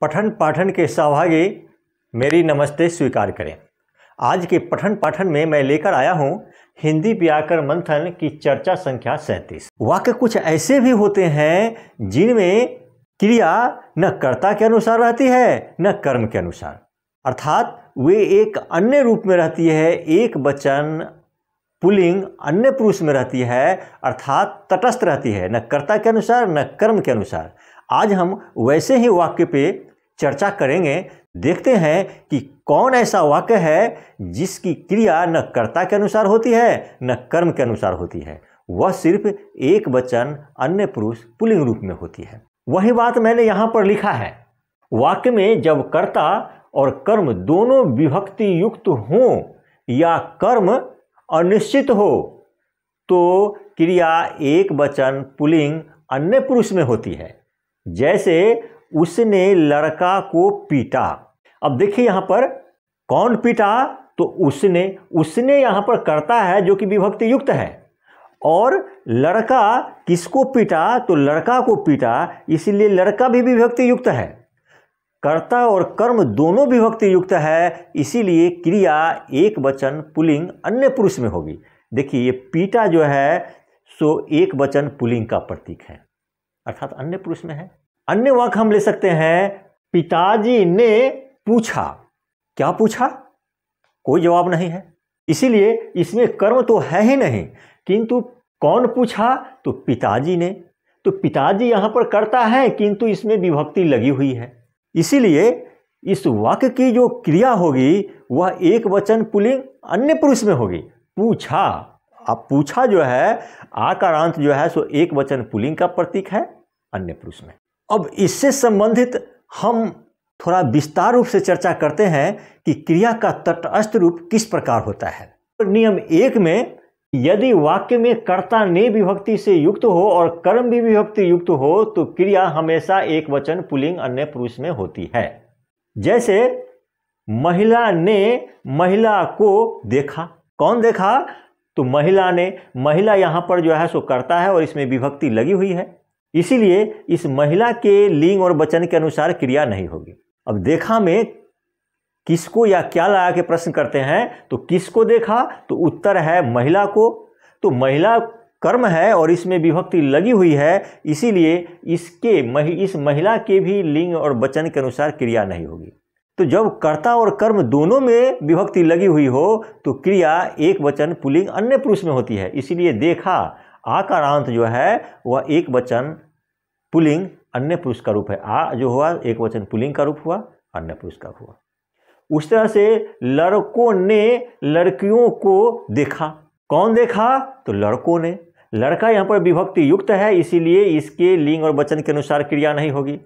पठन पाठन के सहभागी मेरी नमस्ते स्वीकार करें आज के पठन पाठन में मैं लेकर आया हूँ हिंदी व्याकरण मंथन की चर्चा संख्या सैंतीस वाक्य कुछ ऐसे भी होते हैं जिनमें क्रिया न कर्ता के अनुसार रहती है न कर्म के अनुसार अर्थात वे एक अन्य रूप में रहती है एक वचन पुलिंग अन्य पुरुष में रहती है अर्थात तटस्थ रहती है न कर्ता के अनुसार न कर्म के अनुसार आज हम वैसे ही वाक्य पे चर्चा करेंगे देखते हैं कि कौन ऐसा वाक्य है जिसकी क्रिया न कर्ता के अनुसार होती है न कर्म के अनुसार होती है वह सिर्फ एक वचन अन्य पुरुष पुलिंग रूप में होती है वही बात मैंने यहाँ पर लिखा है वाक्य में जब कर्ता और कर्म दोनों विभक्ति युक्त हो या कर्म अनिश्चित हो तो क्रिया एक वचन पुलिंग अन्य पुरुष में होती है जैसे उसने लड़का को पीटा अब देखिए यहाँ पर कौन पीटा तो उसने उसने यहाँ पर करता है जो कि विभक्ति युक्त है और लड़का किसको पीटा तो लड़का को पीटा इसीलिए लड़का भी विभक्ति युक्त है कर्ता और कर्म दोनों विभक्ति युक्त है इसीलिए क्रिया एक वचन पुलिंग अन्य पुरुष में होगी देखिए ये पीटा जो है सो एक वचन पुलिंग का प्रतीक है अर्थात अन्य पुरुष में है अन्य वाक्य हम ले सकते हैं पिताजी ने पूछा क्या पूछा कोई जवाब नहीं है इसीलिए इसमें कर्म तो है ही नहीं किंतु कौन पूछा तो पिताजी ने तो पिताजी यहाँ पर करता है किंतु इसमें विभक्ति लगी हुई है इसीलिए इस वाक्य की जो क्रिया होगी वह एक वचन पुलिंग अन्य पुरुष में होगी पूछा अब पूछा जो है आकारांत जो है सो एक वचन पुलिंग का प्रतीक है अन्य पुरुष में अब इससे संबंधित हम थोड़ा विस्तार रूप से चर्चा करते हैं कि क्रिया का तटस्थ रूप किस प्रकार होता है तो नियम एक में यदि वाक्य में कर्ता ने विभक्ति से युक्त हो और कर्म भी विभक्ति युक्त हो तो क्रिया हमेशा एक वचन पुलिंग अन्य पुरुष में होती है जैसे महिला ने महिला को देखा कौन देखा तो महिला ने महिला यहाँ पर जो है सो करता है और इसमें विभक्ति लगी हुई है इसीलिए इस महिला के लिंग और वचन के अनुसार क्रिया नहीं होगी अब देखा में किसको या क्या लगा के प्रश्न करते हैं तो किसको देखा तो उत्तर है महिला को तो महिला कर्म है और इसमें विभक्ति लगी हुई है इसीलिए इसके महि, इस महिला के भी लिंग और वचन के अनुसार क्रिया नहीं होगी तो जब कर्ता और कर्म दोनों में विभक्ति लगी हुई हो तो क्रिया एक वचन पुलिंग अन्य पुरुष में होती है इसीलिए देखा आकारांत जो है वह एक वचन पुलिंग अन्य पुरुष का रूप है आ जो हुआ एक वचन पुलिंग का रूप हुआ अन्य पुरुष का हुआ उस तरह से लड़कों ने लड़कियों को देखा कौन देखा तो लड़कों ने लड़का यहाँ पर विभक्ति युक्त है इसीलिए इसके लिंग और वचन के अनुसार क्रिया नहीं होगी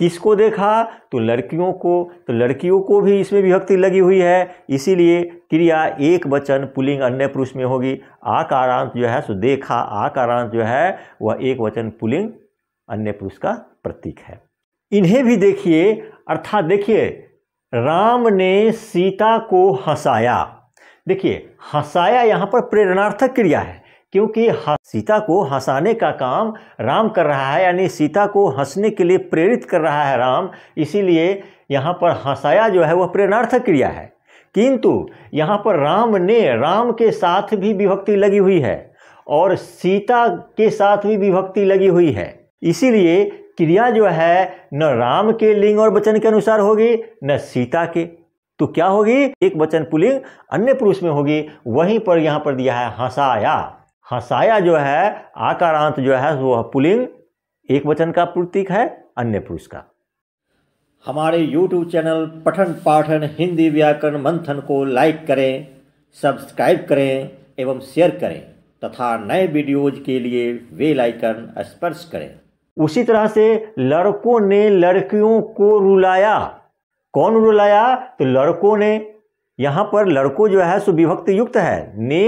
किसको देखा तो लड़कियों को तो लड़कियों को भी इसमें विभक्ति लगी हुई है इसीलिए क्रिया एक वचन पुलिंग अन्य पुरुष में होगी आकारांत जो है सो देखा आकारांत जो है वह एक वचन पुलिंग अन्य पुरुष का प्रतीक है इन्हें भी देखिए अर्थात देखिए राम ने सीता को हंसाया देखिए हंसाया यहाँ पर प्रेरणार्थक क्रिया है क्योंकि सीता को हंसाने का काम राम कर रहा है यानी सीता को हंसने के लिए प्रेरित कर रहा है राम इसीलिए यहाँ पर हंसाया जो है वह प्रेरणार्थक क्रिया है किंतु यहाँ पर राम ने राम के साथ भी विभक्ति लगी हुई है और सीता के साथ भी विभक्ति लगी हुई है इसीलिए क्रिया जो है न राम के लिंग और वचन के अनुसार होगी न सीता के तो क्या होगी एक वचन पुलिंग अन्य पुरुष में होगी वहीं पर यहाँ पर दिया है हंसाया हसाया हाँ, जो है आकारांत जो है वह पुलिंग एक वचन का प्रतीक है अन्य पुरुष का हमारे YouTube चैनल पठन पाठन हिंदी व्याकरण मंथन को लाइक करें सब्सक्राइब करें एवं शेयर करें तथा नए वीडियोज के लिए वे लाइकन स्पर्श करें उसी तरह से लड़कों ने लड़कियों को रुलाया कौन रुलाया तो लड़कों ने यहाँ पर लड़कों जो है सुविभक्त युक्त है ने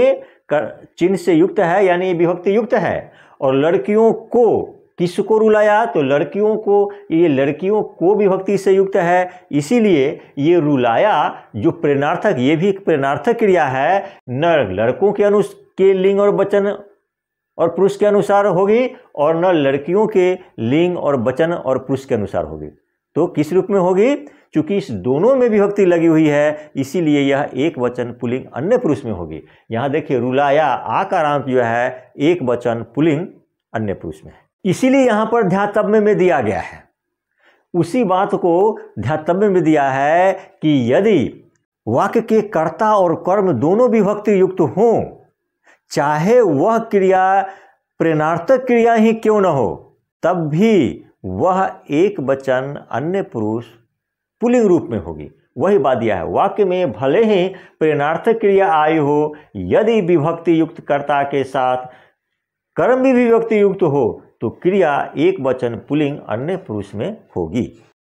चिन्ह से युक्त है यानी विभक्ति युक्त है और लड़कियों को किसको रुलाया तो लड़कियों को ये लड़कियों को विभक्ति से युक्त है इसीलिए ये रुलाया जो प्रेरणार्थक ये भी एक प्रेरणार्थक क्रिया है न लड़कों के अनु के लिंग और वचन और पुरुष के अनुसार होगी और न लड़कियों के लिंग और वचन और पुरुष के अनुसार होगी तो किस रूप में होगी चूंकि इस दोनों में विभक्ति लगी हुई है इसीलिए यह एक वचन पुलिंग अन्य पुरुष में होगी यहाँ देखिए रुलाया आकारांत जो है एक वचन पुलिंग अन्य पुरुष में है इसीलिए यहाँ पर ध्यातव्य में दिया गया है उसी बात को ध्यातव्य में दिया है कि यदि वाक्य के कर्ता और कर्म दोनों विभक्ति युक्त हों चाहे वह क्रिया प्रेरणार्थक क्रिया ही क्यों न हो तब भी वह एक वचन अन्य पुरुष पुलिंग रूप में होगी वही यह है वाक्य में भले ही प्रेरणार्थक क्रिया आई हो यदि विभक्ति युक्त कर्ता के साथ कर्म भी विभक्ति युक्त हो तो क्रिया एक वचन पुलिंग अन्य पुरुष में होगी